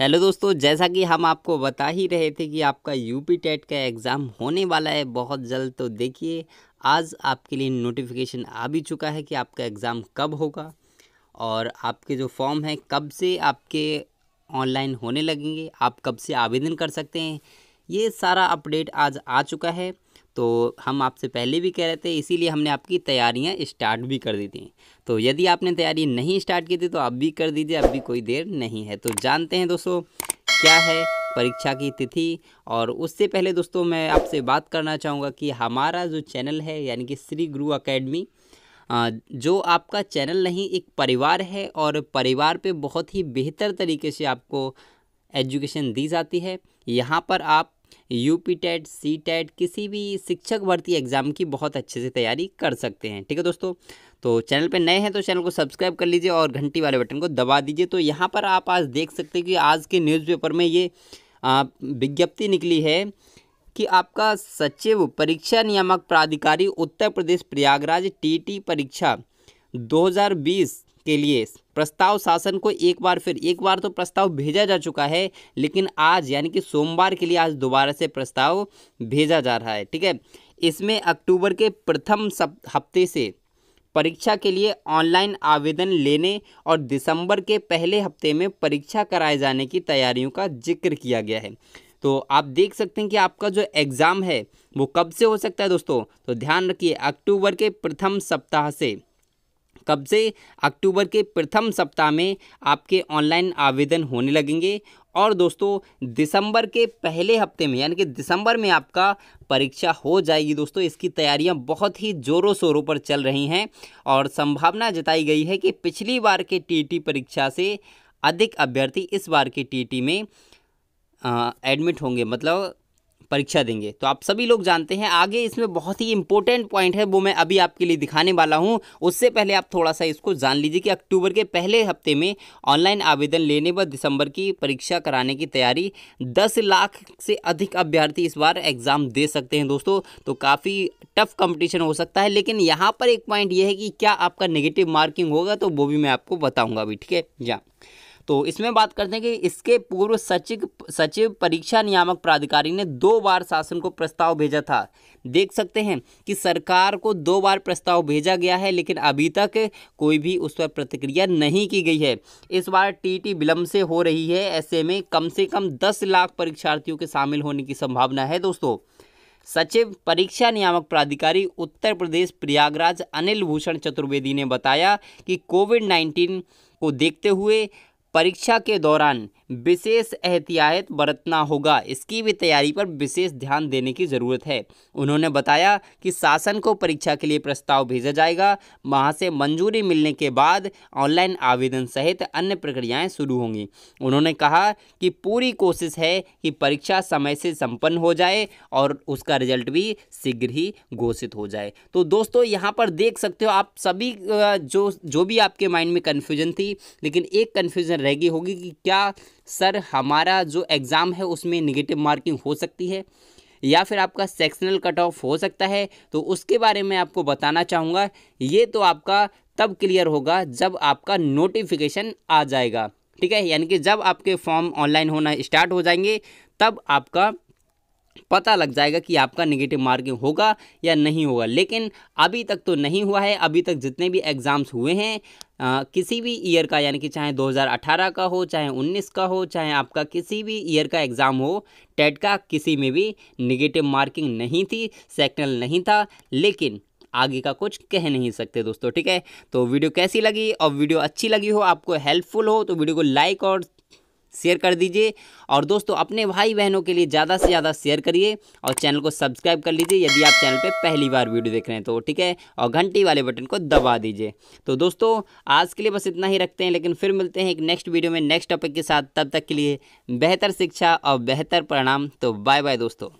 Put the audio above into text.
hello दोस्तों जैसा कि हम आपको बता ही रहे थे कि आपका यूपी टेट का एग्ज़ाम होने वाला है बहुत जल्द तो देखिए आज आपके लिए नोटिफिकेशन आ भी चुका है कि आपका एग्ज़ाम कब होगा और आपके जो फॉर्म है कब से आपके ऑनलाइन होने लगेंगे आप कब से आवेदन कर सकते हैं ये सारा अपडेट आज आ चुका है तो हम आपसे पहले भी कह रहे थे इसीलिए हमने आपकी तैयारियाँ स्टार्ट भी कर दी थी तो यदि आपने तैयारी नहीं स्टार्ट की थी तो अब भी कर दीजिए अब भी कोई देर नहीं है तो जानते हैं दोस्तों क्या है परीक्षा की तिथि और उससे पहले दोस्तों मैं आपसे बात करना चाहूँगा कि हमारा जो चैनल है यानी कि श्री गुरु अकेडमी जो आपका चैनल नहीं एक परिवार है और परिवार पे बहुत ही बेहतर तरीके से आपको एजुकेशन दी जाती है यहाँ पर आप U P TET C TET किसी भी शिक्षक भर्ती एग्ज़ाम की बहुत अच्छे से तैयारी कर सकते हैं ठीक है दोस्तों तो चैनल पर नए हैं तो चैनल को सब्सक्राइब कर लीजिए और घंटी वाले बटन को दबा दीजिए तो यहाँ पर आप आज देख सकते हैं कि आज के न्यूज़पेपर में ये विज्ञप्ति निकली है कि आपका सचिव परीक्षा नियामक प्राधिकारी उत्तर प्रदेश प्रयागराज टी परीक्षा दो के लिए प्रस्ताव शासन को एक बार फिर एक बार तो प्रस्ताव भेजा जा चुका है लेकिन आज यानी कि सोमवार के लिए आज दोबारा से प्रस्ताव भेजा जा रहा है ठीक है इसमें अक्टूबर के प्रथम हफ्ते से परीक्षा के लिए ऑनलाइन आवेदन लेने और दिसंबर के पहले हफ्ते में परीक्षा कराए जाने की तैयारियों का जिक्र किया गया है तो आप देख सकते हैं कि आपका जो एग्ज़ाम है वो कब से हो सकता है दोस्तों तो ध्यान रखिए अक्टूबर के प्रथम सप्ताह से कब से अक्टूबर के प्रथम सप्ताह में आपके ऑनलाइन आवेदन होने लगेंगे और दोस्तों दिसंबर के पहले हफ्ते में यानी कि दिसंबर में आपका परीक्षा हो जाएगी दोस्तों इसकी तैयारियां बहुत ही ज़ोरों शोरों पर चल रही हैं और संभावना जताई गई है कि पिछली बार के टीटी परीक्षा से अधिक अभ्यर्थी इस बार के टीटी में एडमिट होंगे मतलब परीक्षा देंगे तो आप सभी लोग जानते हैं आगे इसमें बहुत ही इंपॉर्टेंट पॉइंट है वो मैं अभी आपके लिए दिखाने वाला हूँ उससे पहले आप थोड़ा सा इसको जान लीजिए कि अक्टूबर के पहले हफ्ते में ऑनलाइन आवेदन लेने व दिसंबर की परीक्षा कराने की तैयारी दस लाख से अधिक अभ्यर्थी इस बार एग्ज़ाम दे सकते हैं दोस्तों तो काफ़ी टफ कॉम्पिटिशन हो सकता है लेकिन यहाँ पर एक पॉइंट यह है कि क्या आपका नेगेटिव मार्किंग होगा तो वो भी मैं आपको बताऊँगा अभी ठीक है जहाँ तो इसमें बात करते हैं कि इसके पूर्व सचिव सचिव परीक्षा नियामक प्राधिकारी ने दो बार शासन को प्रस्ताव भेजा था देख सकते हैं कि सरकार को दो बार प्रस्ताव भेजा गया है लेकिन अभी तक कोई भी उस पर प्रतिक्रिया नहीं की गई है इस बार टीटी विलंब से हो रही है ऐसे में कम से कम दस लाख परीक्षार्थियों के शामिल होने की संभावना है दोस्तों सचिव परीक्षा नियामक प्राधिकारी उत्तर प्रदेश प्रयागराज अनिल भूषण चतुर्वेदी ने बताया कि कोविड 19 को देखते हुए परीक्षा के दौरान विशेष एहतियात बरतना होगा इसकी भी तैयारी पर विशेष ध्यान देने की ज़रूरत है उन्होंने बताया कि शासन को परीक्षा के लिए प्रस्ताव भेजा जाएगा वहाँ से मंजूरी मिलने के बाद ऑनलाइन आवेदन सहित अन्य प्रक्रियाएं शुरू होंगी उन्होंने कहा कि पूरी कोशिश है कि परीक्षा समय से संपन्न हो जाए और उसका रिजल्ट भी शीघ्र ही घोषित हो जाए तो दोस्तों यहाँ पर देख सकते हो आप सभी जो जो भी आपके माइंड में कन्फ्यूजन थी लेकिन एक कन्फ्यूज़न रह गई होगी कि क्या सर हमारा जो एग्ज़ाम है उसमें निगेटिव मार्किंग हो सकती है या फिर आपका सेक्शनल कट ऑफ हो सकता है तो उसके बारे में आपको बताना चाहूँगा ये तो आपका तब क्लियर होगा जब आपका नोटिफिकेशन आ जाएगा ठीक है यानी कि जब आपके फॉर्म ऑनलाइन होना स्टार्ट हो जाएंगे तब आपका पता लग जाएगा कि आपका निगेटिव मार्किंग होगा या नहीं होगा लेकिन अभी तक तो नहीं हुआ है अभी तक जितने भी एग्ज़ाम्स हुए हैं आ, किसी भी ईयर का यानी कि चाहे 2018 का हो चाहे 19 का हो चाहे आपका किसी भी ईयर का एग्ज़ाम हो टेट का किसी में भी निगेटिव मार्किंग नहीं थी सेक्टनल नहीं था लेकिन आगे का कुछ कह नहीं सकते दोस्तों ठीक है तो वीडियो कैसी लगी और वीडियो अच्छी लगी हो आपको हेल्पफुल हो तो वीडियो को लाइक और शेयर कर दीजिए और दोस्तों अपने भाई बहनों के लिए ज़्यादा से ज़्यादा शेयर करिए और चैनल को सब्सक्राइब कर लीजिए यदि आप चैनल पे पहली बार वीडियो देख रहे हैं तो ठीक है और घंटी वाले बटन को दबा दीजिए तो दोस्तों आज के लिए बस इतना ही रखते हैं लेकिन फिर मिलते हैं एक नेक्स्ट वीडियो में नेक्स्ट टॉपिक के साथ तब तक के लिए बेहतर शिक्षा और बेहतर परिणाम तो बाय बाय दोस्तों